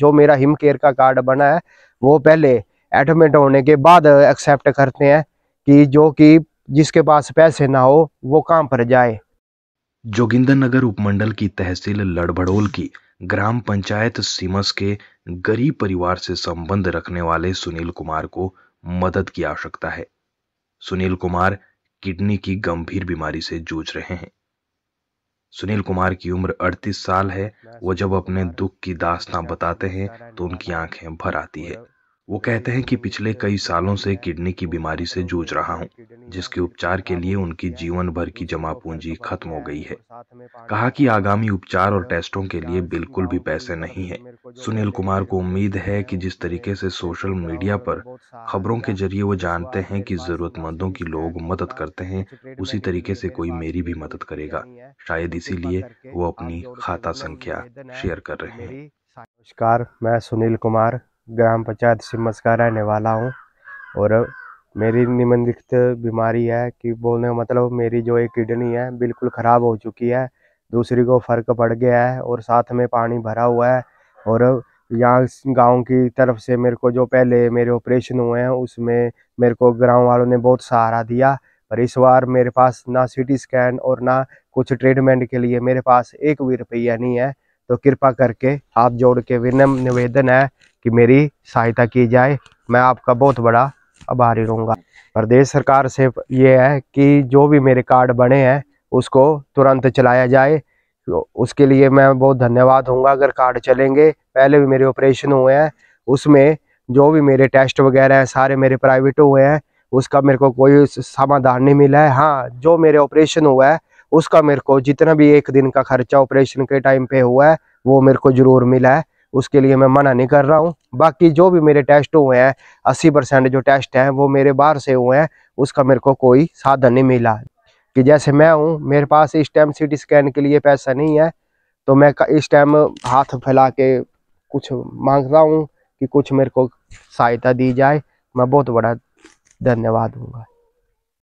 जो मेरा him care का कार्ड बना है वो पहले एडमिट होने के बाद एक्सेप्ट करते हैं कि जो कि जिसके पास पैसे ना हो वो काम पर जाए जोगिंदर नगर उपमंडल की तहसील लड़भड़ोल की ग्राम पंचायत सीमस के गरीब परिवार से संबंध रखने वाले सुनील कुमार को मदद की आवश्यकता है सुनील कुमार किडनी की गंभीर बीमारी से जूझ रहे हैं सुनील कुमार की उम्र 38 साल है वो जब अपने दुख की दास्तां बताते हैं तो उनकी आंखें भर आती है वो कहते हैं कि पिछले कई सालों से किडनी की बीमारी से जूझ रहा हूँ जिसके उपचार के लिए उनकी जीवन भर की जमा पूंजी खत्म हो गई है कहा कि आगामी उपचार और टेस्टों के लिए बिल्कुल भी पैसे नहीं है सुनील कुमार को उम्मीद है कि जिस तरीके से सोशल मीडिया पर खबरों के जरिए वो जानते हैं कि जरूरतमंदों की लोग मदद करते हैं उसी तरीके से कोई मेरी भी मदद करेगा शायद इसीलिए वो अपनी खाता संख्या शेयर कर रहे हैं नमस्कार मैं सुनील कुमार ग्राम पंचायत सिमस का रहने वाला हूँ और मेरी निम्नलिखित बीमारी है कि बोलने का मतलब मेरी जो एक किडनी है बिल्कुल ख़राब हो चुकी है दूसरी को फ़र्क पड़ गया है और साथ में पानी भरा हुआ है और यहाँ गांव की तरफ से मेरे को जो पहले मेरे ऑपरेशन हुए हैं उसमें मेरे को ग्राम वालों ने बहुत सहारा दिया पर इस बार मेरे पास ना सिटी स्कैन और ना कुछ ट्रीटमेंट के लिए मेरे पास एक भी रुपया नहीं है तो कृपा करके हाथ जोड़ के विनम्र निवेदन है कि मेरी सहायता की जाए मैं आपका बहुत बड़ा आभारी रहूँगा प्रदेश सरकार से ये है कि जो भी मेरे कार्ड बने हैं उसको तुरंत चलाया जाए उसके लिए मैं बहुत धन्यवाद हूँगा अगर कार्ड चलेंगे पहले भी मेरे ऑपरेशन हुए हैं उसमें जो भी मेरे टेस्ट वगैरह हैं सारे मेरे प्राइवेट हुए हैं उसका मेरे को कोई समाधान नहीं मिला है हाँ जो मेरे ऑपरेशन हुआ है उसका मेरे को जितना भी एक दिन का खर्चा ऑपरेशन के टाइम पे हुआ है वो मेरे को ज़रूर मिला है उसके लिए मैं मना नहीं कर रहा हूँ बाकी जो भी मेरे टेस्ट हुए हैं अस्सी परसेंट जो टेस्ट हैं वो मेरे बाहर से हुए हैं उसका मेरे को कोई साधन नहीं मिला कि जैसे मैं हूँ मेरे पास इस टाइम सी स्कैन के लिए पैसा नहीं है तो मैं इस टाइम हाथ फैला के कुछ मांगता हूँ कि कुछ मेरे को सहायता दी जाए मैं बहुत बड़ा धन्यवाद दूँगा